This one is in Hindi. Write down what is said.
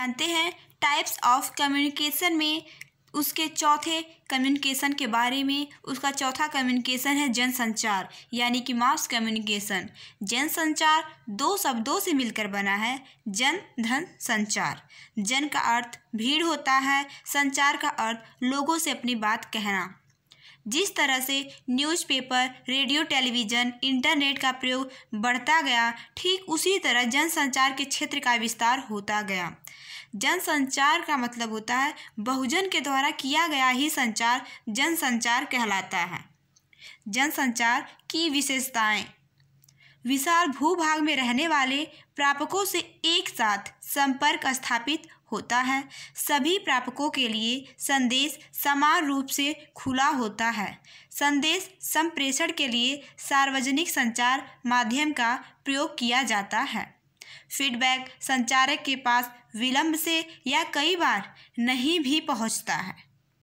जानते हैं टाइप्स ऑफ कम्युनिकेशन में उसके चौथे कम्युनिकेशन के बारे में उसका चौथा कम्युनिकेशन है जनसंचार यानी कि मास कम्युनिकेशन जनसंचार दो शब्दों से मिलकर बना है जन धन संचार जन का अर्थ भीड़ होता है संचार का अर्थ लोगों से अपनी बात कहना जिस तरह से न्यूज़पेपर रेडियो टेलीविज़न इंटरनेट का प्रयोग बढ़ता गया ठीक उसी तरह जनसंचार के क्षेत्र का विस्तार होता गया जनसंचार का मतलब होता है बहुजन के द्वारा किया गया ही संचार जनसंचार कहलाता है जनसंचार की विशेषताएं विशाल भूभाग में रहने वाले प्रापकों से एक साथ संपर्क स्थापित होता है सभी प्रापकों के लिए संदेश समान रूप से खुला होता है संदेश संप्रेषण के लिए सार्वजनिक संचार माध्यम का प्रयोग किया जाता है फीडबैक संचारक के पास विलंब से या कई बार नहीं भी पहुंचता है